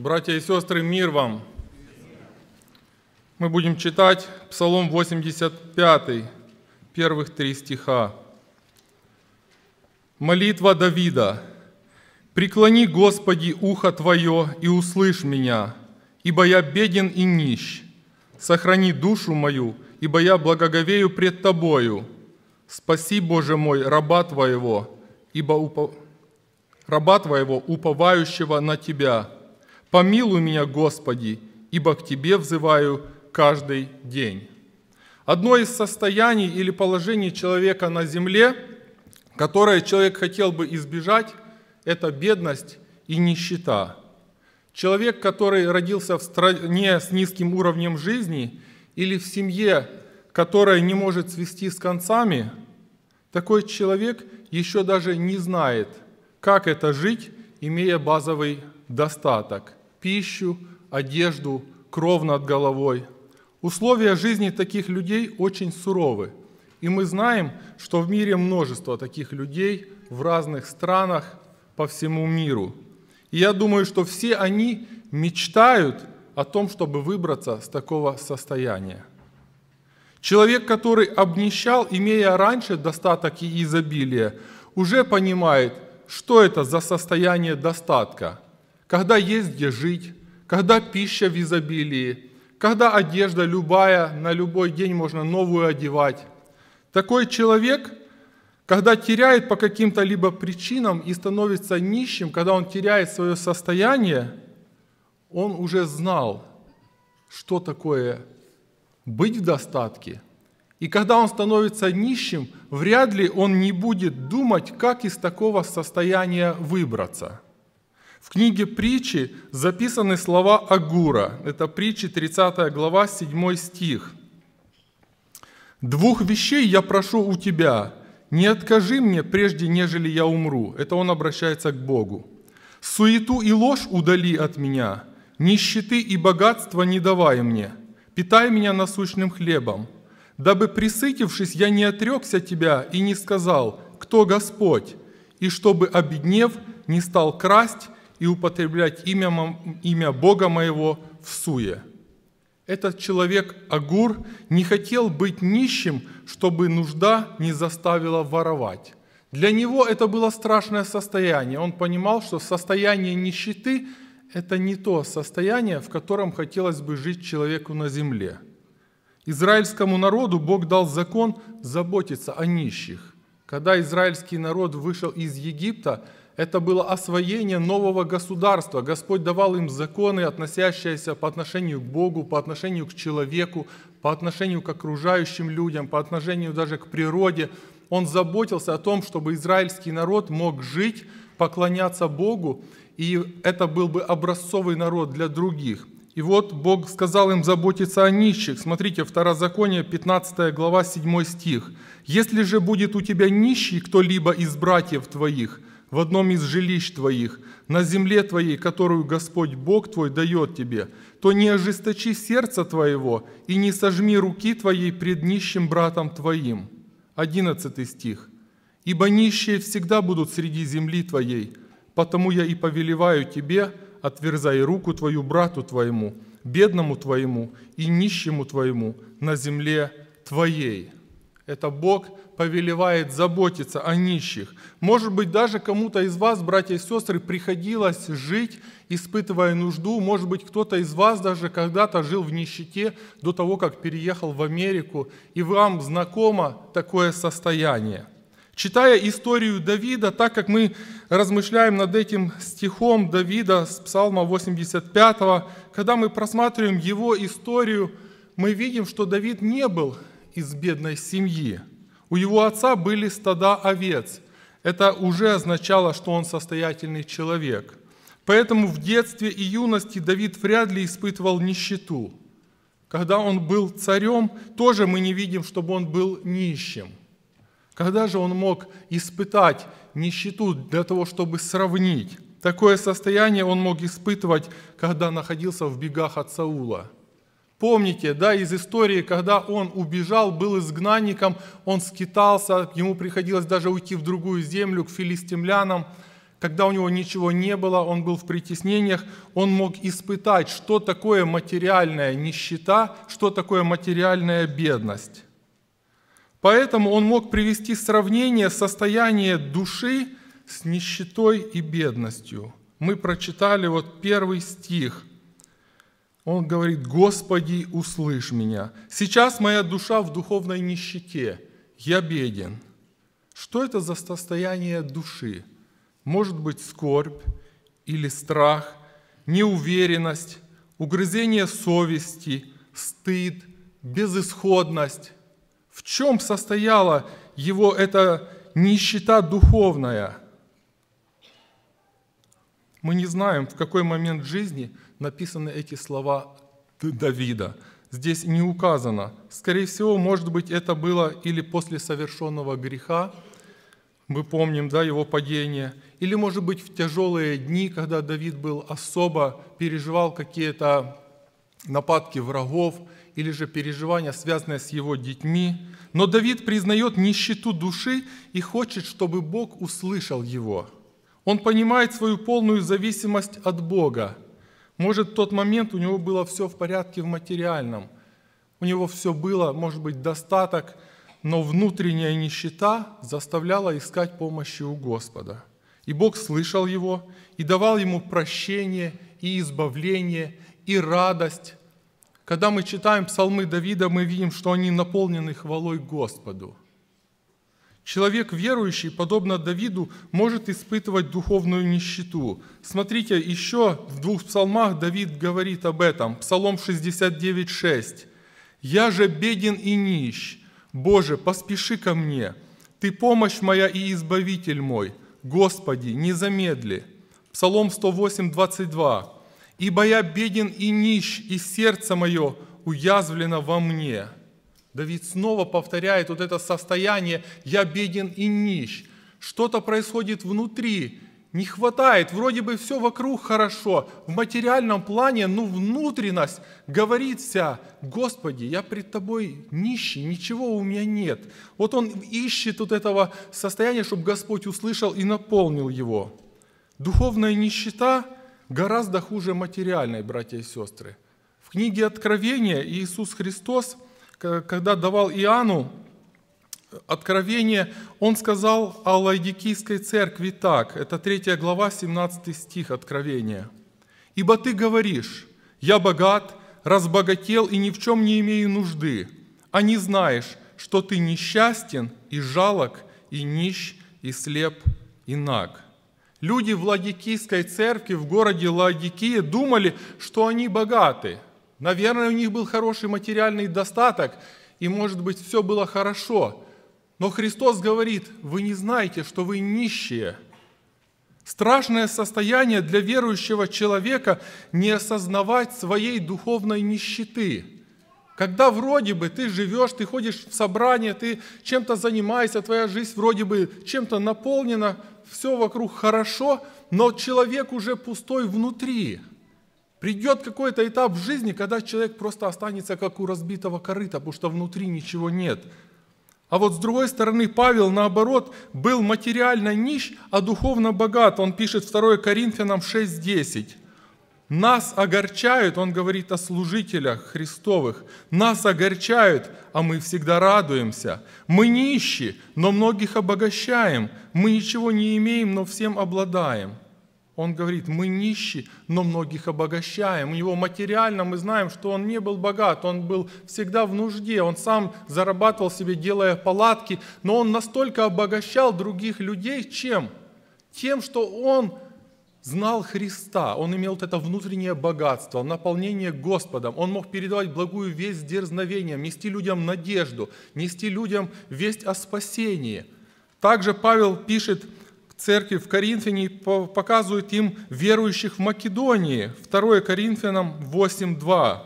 Братья и сестры, мир вам! Мы будем читать Псалом 85, первых три стиха. Молитва Давида. «Преклони, Господи, ухо Твое и услышь меня, ибо я беден и нищ. Сохрани душу мою, ибо я благоговею пред Тобою. Спаси, Боже мой, раба Твоего, ибо упо... раба Твоего, уповающего на Тебя». Помилуй меня, Господи, ибо к Тебе взываю каждый день. Одно из состояний или положений человека на земле, которое человек хотел бы избежать, это бедность и нищета. Человек, который родился в стране с низким уровнем жизни или в семье, которая не может свести с концами, такой человек еще даже не знает, как это жить, имея базовый достаток пищу, одежду, кров над головой. Условия жизни таких людей очень суровы. И мы знаем, что в мире множество таких людей в разных странах по всему миру. И я думаю, что все они мечтают о том, чтобы выбраться с такого состояния. Человек, который обнищал, имея раньше достаток и изобилие, уже понимает, что это за состояние достатка – когда есть где жить, когда пища в изобилии, когда одежда любая, на любой день можно новую одевать. Такой человек, когда теряет по каким-то либо причинам и становится нищим, когда он теряет свое состояние, он уже знал, что такое быть в достатке. И когда он становится нищим, вряд ли он не будет думать, как из такого состояния выбраться – в книге притчи записаны слова Агура. Это притчи 30 глава, 7 стих. «Двух вещей я прошу у тебя, не откажи мне, прежде нежели я умру». Это он обращается к Богу. «Суету и ложь удали от меня, нищеты и богатства не давай мне, питай меня насущным хлебом, дабы, присытившись, я не отрекся тебя и не сказал, кто Господь, и чтобы, обеднев, не стал красть и употреблять имя, имя Бога моего в суе. Этот человек Агур не хотел быть нищим, чтобы нужда не заставила воровать. Для него это было страшное состояние. Он понимал, что состояние нищеты – это не то состояние, в котором хотелось бы жить человеку на земле. Израильскому народу Бог дал закон заботиться о нищих. Когда израильский народ вышел из Египта – это было освоение нового государства. Господь давал им законы, относящиеся по отношению к Богу, по отношению к человеку, по отношению к окружающим людям, по отношению даже к природе. Он заботился о том, чтобы израильский народ мог жить, поклоняться Богу, и это был бы образцовый народ для других. И вот Бог сказал им заботиться о нищих. Смотрите, Второзаконие, 15 глава, 7 стих. «Если же будет у тебя нищий кто-либо из братьев твоих, – в одном из жилищ твоих, на земле твоей, которую Господь Бог твой дает тебе, то не ожесточи сердца твоего и не сожми руки твоей пред нищим братом твоим». 11 стих. «Ибо нищие всегда будут среди земли твоей, потому я и повелеваю тебе, отверзай руку твою брату твоему, бедному твоему и нищему твоему на земле твоей». Это Бог повелевает заботиться о нищих. Может быть, даже кому-то из вас, братья и сестры, приходилось жить, испытывая нужду. Может быть, кто-то из вас даже когда-то жил в нищете до того, как переехал в Америку, и вам знакомо такое состояние. Читая историю Давида, так как мы размышляем над этим стихом Давида с Псалма 85, когда мы просматриваем его историю, мы видим, что Давид не был из бедной семьи. У его отца были стада овец. Это уже означало, что он состоятельный человек. Поэтому в детстве и юности Давид вряд ли испытывал нищету. Когда он был царем, тоже мы не видим, чтобы он был нищим. Когда же он мог испытать нищету для того, чтобы сравнить? Такое состояние он мог испытывать, когда находился в бегах от Саула – Помните, да, из истории, когда он убежал, был изгнанником, он скитался, ему приходилось даже уйти в другую землю, к филистимлянам. Когда у него ничего не было, он был в притеснениях, он мог испытать, что такое материальная нищета, что такое материальная бедность. Поэтому он мог привести сравнение состояния души с нищетой и бедностью. Мы прочитали вот первый стих – он говорит, Господи, услышь меня. Сейчас моя душа в духовной нищете. Я беден. Что это за состояние души? Может быть, скорбь или страх, неуверенность, угрызение совести, стыд, безысходность. В чем состояла его эта нищета духовная? Мы не знаем, в какой момент жизни – написаны эти слова Давида. Здесь не указано. Скорее всего, может быть, это было или после совершенного греха, мы помним да, его падение, или, может быть, в тяжелые дни, когда Давид был особо, переживал какие-то нападки врагов, или же переживания, связанные с его детьми. Но Давид признает нищету души и хочет, чтобы Бог услышал его. Он понимает свою полную зависимость от Бога – может, в тот момент у него было все в порядке в материальном. У него все было, может быть, достаток, но внутренняя нищета заставляла искать помощи у Господа. И Бог слышал его и давал ему прощение и избавление и радость. Когда мы читаем псалмы Давида, мы видим, что они наполнены хвалой Господу – Человек верующий, подобно Давиду, может испытывать духовную нищету. Смотрите, еще в двух псалмах Давид говорит об этом. Псалом 69.6. «Я же беден и нищ. Боже, поспеши ко мне. Ты помощь моя и избавитель мой. Господи, не замедли». Псалом 108.22. «Ибо я беден и нищ, и сердце мое уязвлено во мне». Давид снова повторяет вот это состояние «я беден и нищ». Что-то происходит внутри, не хватает, вроде бы все вокруг хорошо, в материальном плане, но ну, внутренность говорит вся, Господи, я пред Тобой нищий, ничего у меня нет. Вот он ищет вот этого состояния, чтобы Господь услышал и наполнил его. Духовная нищета гораздо хуже материальной, братья и сестры. В книге Откровения Иисус Христос – когда давал Иоанну откровение, он сказал о Лайдикийской церкви так, это 3 глава, 17 стих откровения. «Ибо ты говоришь, я богат, разбогател и ни в чем не имею нужды, а не знаешь, что ты несчастен и жалок, и нищ, и слеп, и наг». Люди в Ладикийской церкви в городе Ладикии думали, что они богаты – Наверное, у них был хороший материальный достаток, и, может быть, все было хорошо. Но Христос говорит, вы не знаете, что вы нищие. Страшное состояние для верующего человека не осознавать своей духовной нищеты. Когда вроде бы ты живешь, ты ходишь в собрание, ты чем-то занимаешься, твоя жизнь вроде бы чем-то наполнена, все вокруг хорошо, но человек уже пустой внутри – Придет какой-то этап в жизни, когда человек просто останется как у разбитого корыта, потому что внутри ничего нет. А вот с другой стороны, Павел, наоборот, был материально нищ, а духовно богат. Он пишет 2 Коринфянам 6.10. Нас огорчают, он говорит о служителях Христовых, нас огорчают, а мы всегда радуемся. Мы нищи, но многих обогащаем. Мы ничего не имеем, но всем обладаем. Он говорит, мы нищи, но многих обогащаем. У него материально мы знаем, что он не был богат, он был всегда в нужде, он сам зарабатывал себе, делая палатки, но он настолько обогащал других людей, чем? Тем, что он знал Христа, он имел вот это внутреннее богатство, наполнение Господом, он мог передавать благую весть с дерзновением, нести людям надежду, нести людям весть о спасении. Также Павел пишет – церкви в Коринфяне показывает им верующих в Македонии. 2 Коринфянам 8.2.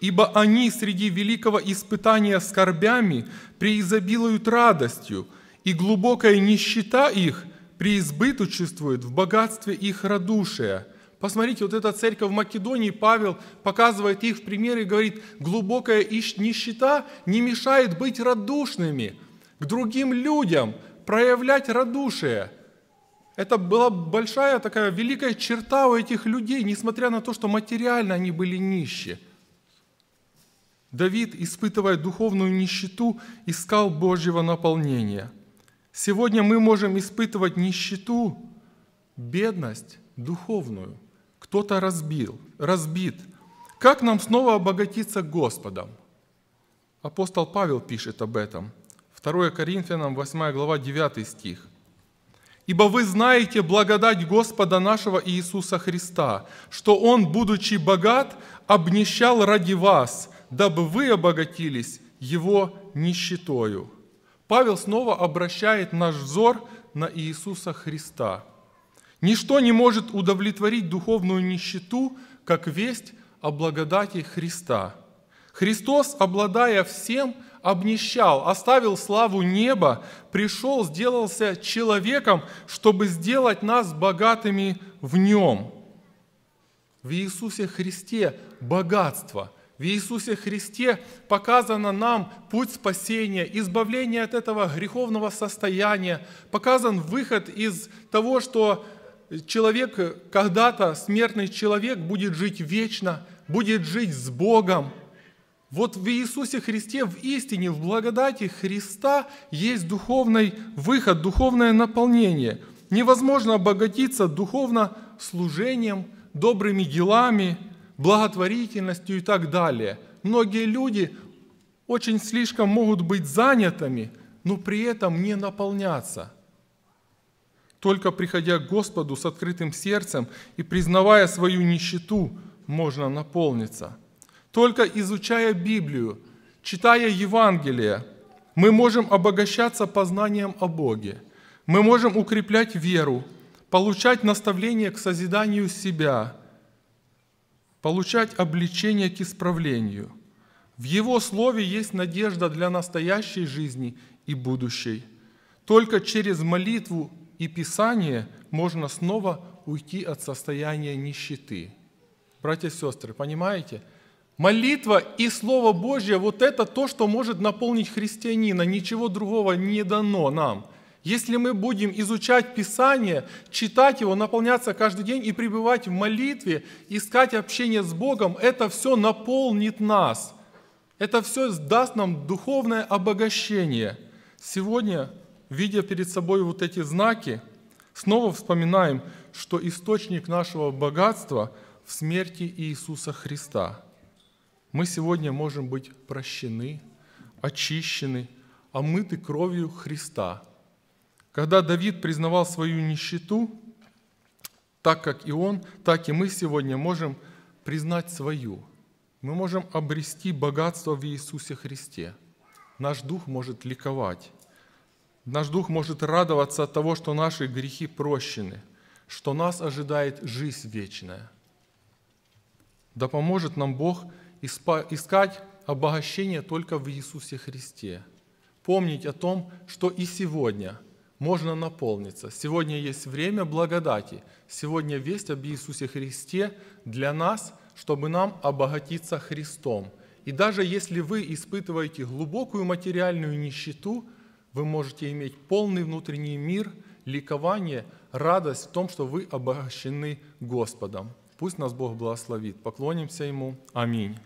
«Ибо они среди великого испытания скорбями преизобилуют радостью, и глубокая нищета их преизбыточествует в богатстве их радушия». Посмотрите, вот эта церковь в Македонии, Павел показывает их в примере и говорит, глубокая нищета не мешает быть радушными к другим людям, проявлять радушие. Это была большая такая великая черта у этих людей, несмотря на то, что материально они были нищие. Давид, испытывая духовную нищету, искал Божьего наполнения. Сегодня мы можем испытывать нищету, бедность духовную. Кто-то разбил, разбит. Как нам снова обогатиться Господом? Апостол Павел пишет об этом – 2 Коринфянам 8 глава 9 стих. «Ибо вы знаете благодать Господа нашего Иисуса Христа, что Он, будучи богат, обнищал ради вас, дабы вы обогатились Его нищетою». Павел снова обращает наш взор на Иисуса Христа. Ничто не может удовлетворить духовную нищету, как весть о благодати Христа. Христос, обладая всем, обнищал, оставил славу неба, пришел, сделался человеком, чтобы сделать нас богатыми в нем. В Иисусе Христе богатство. В Иисусе Христе показано нам путь спасения, избавление от этого греховного состояния, показан выход из того, что человек, когда-то смертный человек будет жить вечно, будет жить с Богом – вот в Иисусе Христе, в истине, в благодати Христа есть духовный выход, духовное наполнение. Невозможно обогатиться духовно служением, добрыми делами, благотворительностью и так далее. Многие люди очень слишком могут быть занятыми, но при этом не наполняться. Только приходя к Господу с открытым сердцем и признавая свою нищету, можно наполниться – только изучая Библию, читая Евангелие, мы можем обогащаться познанием о Боге. Мы можем укреплять веру, получать наставление к созиданию себя, получать обличение к исправлению. В Его Слове есть надежда для настоящей жизни и будущей. Только через молитву и Писание можно снова уйти от состояния нищеты. Братья и сестры, понимаете? Молитва и Слово Божье – вот это то, что может наполнить христианина. Ничего другого не дано нам. Если мы будем изучать Писание, читать его, наполняться каждый день и пребывать в молитве, искать общение с Богом, это все наполнит нас. Это все даст нам духовное обогащение. Сегодня, видя перед собой вот эти знаки, снова вспоминаем, что источник нашего богатства в смерти Иисуса Христа – мы сегодня можем быть прощены, очищены, омыты кровью Христа. Когда Давид признавал свою нищету, так как и он, так и мы сегодня можем признать свою. Мы можем обрести богатство в Иисусе Христе. Наш дух может ликовать. Наш дух может радоваться от того, что наши грехи прощены, что нас ожидает жизнь вечная. Да поможет нам Бог – искать обогащение только в Иисусе Христе. Помнить о том, что и сегодня можно наполниться. Сегодня есть время благодати. Сегодня весть об Иисусе Христе для нас, чтобы нам обогатиться Христом. И даже если вы испытываете глубокую материальную нищету, вы можете иметь полный внутренний мир, ликование, радость в том, что вы обогащены Господом. Пусть нас Бог благословит. Поклонимся Ему. Аминь.